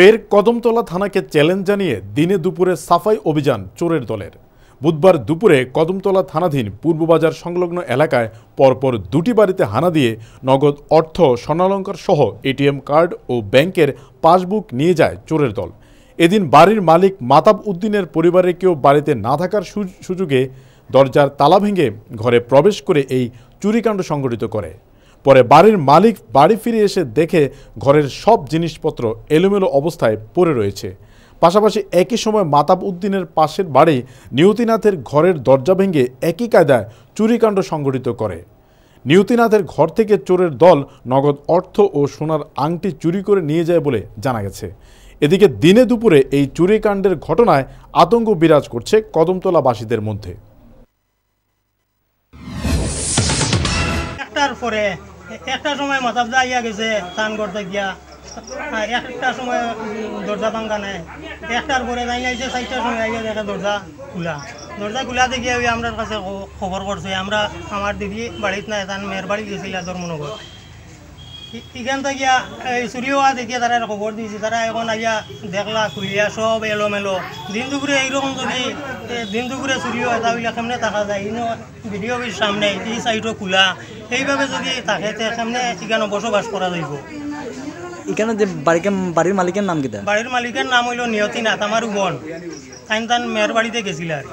ফের কদমতলা থানাকে চ্যালেঞ্জ জানিয়ে দিনে দুপুরে সাফাই অভিযান চোরের দলের বুধবার দুপুরে কদমতলা থানাধীন পূর্ববাজার সংলগ্ন এলাকায় পরপর দুটি বাড়িতে হানা দিয়ে নগদ অর্থ স্বর্ণালঙ্কার সহ এটিএম কার্ড ও ব্যাংকের পাসবুক নিয়ে যায় চোরের দল এদিন বাড়ির মালিক মাতাব উদ্দিনের পরিবারে কেউ বাড়িতে না থাকার সুযোগে দরজার তালা ভেঙে ঘরে প্রবেশ করে এই চুরিকাণ্ড সংগঠিত করে পরে বাড়ির মালিক বাড়ি ফিরে এসে দেখে ঘরের সব জিনিসপত্র এলোমেলো অবস্থায় পড়ে রয়েছে পাশাপাশি একই সময় মাতাব উদ্দিনের পাশের বাড়ি নিউতিনাথের ঘরের দরজা ভেঙে একই কায়দায় চুরিকাণ্ড সংগঠিত করে নিউতিনাথের ঘর থেকে চোরের দল নগদ অর্থ ও সোনার আংটি চুরি করে নিয়ে যায় বলে জানা গেছে এদিকে দিনে দুপুরে এই চুরিকাণ্ডের ঘটনায় আতঙ্ক বিরাজ করছে কদমতলাবাসীদের মধ্যে আসার পরে একটা সময় মাথা যাইয়া গেছে স্নান করতে গিয়া একটা সময় দরজা ভাঙ্গা নেয় একটার পরে যাই চারটার সময় আইয়া দেখে দরজা খোলা দরজা খোলা দেখি ওই আমার কাছে খবর করছে আমরা আমার দিদি বাড়িতে নাই তার মেয়ের বাড়ি গেছিল ধর্মনগর এখান থেকে এই চুরি হওয়া দেখিয়ে তারা খবর দিয়েছে তারা এখন আইয়া দেখলা খুলিয়া সব এলো মেলো দিন দুপুরে এইরকম যদি দিন দুপুরে চুরি হয় তাহলে কেমনে থাকা যায় ইনো ভিডিও সামনে এই সাইডও খোলা সেইভাবে যদি থাকে সামনে এখানে বসবাস করা যাইব এখানে যে বাড়িকে বাড়ির মালিকের নাম কি বাড়ির মালিকের নাম হইল নিয়তি নাথ আমার বোন তাই তান মেয়ের বাড়িতে গেছিল আর